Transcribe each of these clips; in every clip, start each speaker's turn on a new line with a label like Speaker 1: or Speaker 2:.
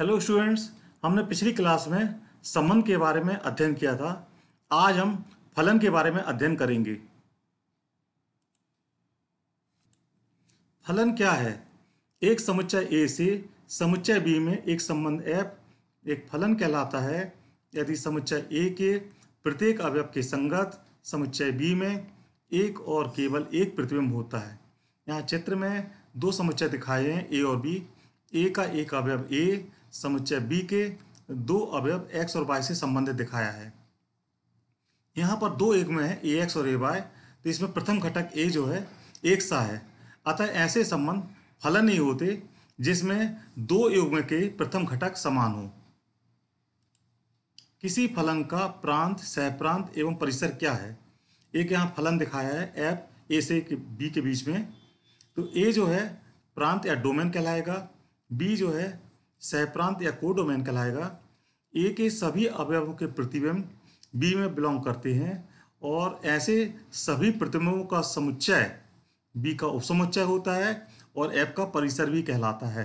Speaker 1: hello students हमने पिछली class में संबंध के बारे में अध्ययन किया था आज हम फलन के बारे में अध्ययन करेंगे फलन क्या है एक समुच्चय ए से समुच्चय बी में एक संबंध एफ एक फलन कहलाता है यदि समुच्चय ए के प्रत्येक अवयव के संगत समुच्चय बी में एक और केवल एक प्रतिबिंब होता है यहाँ चित्र में दो समुच्चय दिखाए हैं ए और बी ए का एक अवयव ए समुच्चय बी के दो अवयव एक्स और वाई से संबंधित दिखाया है यहाँ पर दो एक में है ए एक्स और ए वाई तो इसमें प्रथम घटक ए जो है एक सा है अतः ऐसे संबंध फलन नहीं होते जिसमें दो युग्म के प्रथम घटक समान हो किसी फलन का प्रांत सहप्रांत एवं परिसर क्या है एक यहाँ फलन दिखाया है एफ ए से बी के बीच में तो ए जो है प्रांत या डोमेन कहलाएगा बी जो है सहप्रांत या कोडोमैन कहलाएगा ए के सभी अवयवों के प्रतिबिंब बी में बिलोंग करते हैं और ऐसे सभी प्रतिबिंबों का समुच्चय बी का उपसमुच्चय होता है और एफ का परिसर भी कहलाता है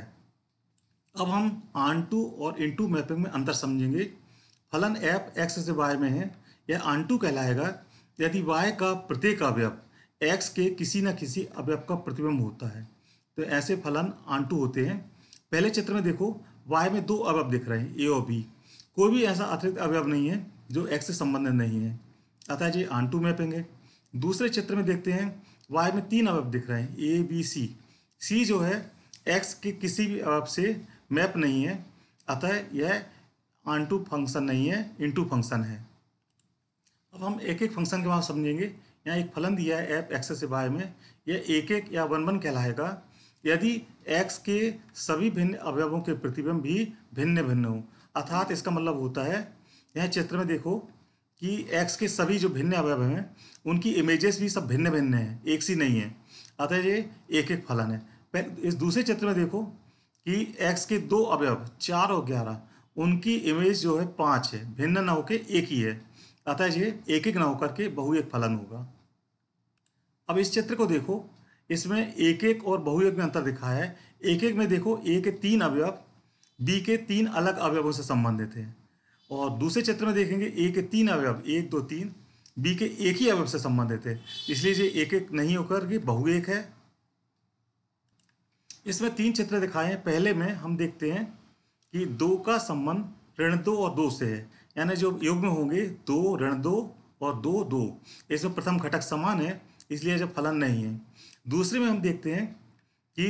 Speaker 1: अब हम आन टू और इन टू मैपिंग में अंतर समझेंगे फलन एफ एक्स से वाई में है यह आन टू कहलाएगा यदि वाई का प्रत्येक अवयव एक्स के किसी न किसी अवयव का प्रतिबिंब होता है तो ऐसे फलन आन टू होते हैं पहले चित्र में देखो वाई में दो अवयव दिख रहे हैं ए और बी कोई भी ऐसा अतिरिक्त अवयव नहीं है जो एक्स से संबंधित नहीं है अतः जी आन टू मैपिंग है दूसरे चित्र में देखते हैं वाई में तीन अवयव दिख रहे हैं ए बी सी सी जो है एक्स के किसी भी अवयव से मैप नहीं है अतः यह आन टू फंक्शन नहीं है टू फंक्शन है अब हम एक एक फंक्शन के बाद समझेंगे यहाँ एक फलन दिया है एफ एक्स से वाई में यह एक एक या वन वन कहलाएगा यदि x के सभी भिन्न अवयवों के प्रतिबिंब भी भिन्न भिन्न हों अर्थात इसका मतलब होता है यह चित्र में देखो कि x के सभी जो भिन्न अवयव हैं उनकी इमेजेस भी सब भिन्न भिन्न हैं एक सी नहीं है अतः ये एक एक फलन है इस दूसरे चित्र में देखो कि x के दो अवयव चार और ग्यारह उनकी इमेज जो है पाँच है भिन्न न होकर एक ही है अतः ये एक एक न होकर के बहु एक फलन होगा अब इस चित्र को देखो इसमें एक एक और बहुएक में अंतर दिखा है एक एक में देखो ए के तीन अवयव बी के तीन अलग अवयवों से संबंधित है और दूसरे चित्र में देखेंगे ए के तीन अवयव एक दो तीन बी के एक ही अवयव से संबंधित है इसलिए ये एक एक नहीं होकर कि एक है इसमें तीन चित्र दिखाए हैं पहले में हम देखते हैं कि दो का संबंध ऋण दो और दो से है यानी जो योग में होंगे दो ऋण दो और दो दो इसमें प्रथम घटक समान है इसलिए जब फलन नहीं है दूसरे में हम देखते हैं कि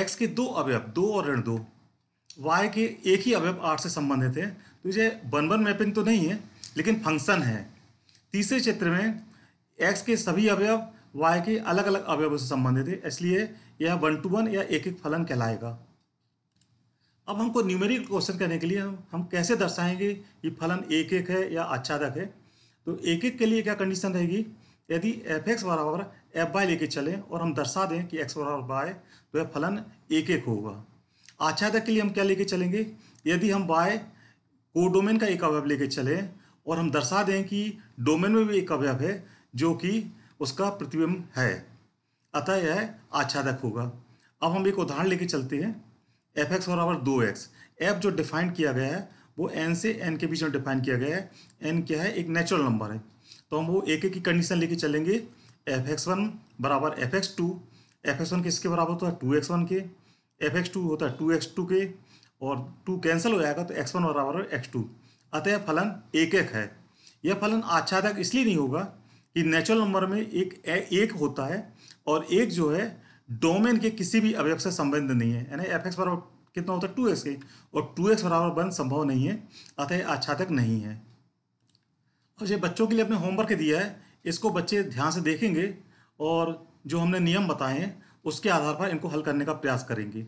Speaker 1: एक्स के दो अवयव दो और ऋण दो वाई के एक ही अवयव आठ से संबंधित है तो ये वन वन मैपिंग तो नहीं है लेकिन फंक्शन है तीसरे क्षेत्र में एक्स के सभी अवयव वाई के अलग अलग अवयवों से संबंधित है इसलिए यह वन टू वन या एक एक फलन कहलाएगा अब हमको न्यूमेरिक क्वेश्चन करने के लिए हम हम कैसे दर्शाएंगे कि फलन एक एक है या अच्छादक है तो एक एक के लिए क्या कंडीशन रहेगी यदि एफ एक्स बराबर एफ बाई लेके चलें और हम दर्शा दें कि एक्स बराबर बाय तो यह फलन एक एक होगा आच्छादक के लिए हम क्या लेके चलेंगे यदि हम बाय को डोमेन का एक अवयव लेके चलें और हम दर्शा दें कि डोमेन में भी एक अवयव है जो कि उसका प्रतिबिंब है अतः यह आच्छादक होगा अब हम एक उदाहरण लेके चलते हैं एफ एक्स बराबर दो एक्स एफ जो डिफाइन किया गया है वो एन से एन के बीच में डिफाइन किया गया है एन क्या है एक नेचुरल नंबर है तो हम वो एक एक की कंडीशन लेके चलेंगे एफ एक्स वन बराबर F X two F X one किसके बराबर तो होता है टू एक्स वन के एफ एक्स टू होता है टू एक्स टू के और टू कैंसिल हो जाएगा तो एक्स वन बराबर एक्स टू अतः फलन एक एक है यह फलन आच्छादक इसलिए नहीं होगा कि नेचुरल नंबर में एक एक होता है और एक जो है डोमेन के किसी भी अवयव से संबंध नहीं है यानी एफ एक्स बराबर कितना होता है टू एक्स के और टू एक्स बराबर वन संभव नहीं है अतः आच्छादक नहीं है और ये बच्चों के लिए अपने होमवर्क दिया है इसको बच्चे ध्यान से देखेंगे और जो हमने नियम बताए हैं उसके आधार पर इनको हल करने का प्रयास करेंगे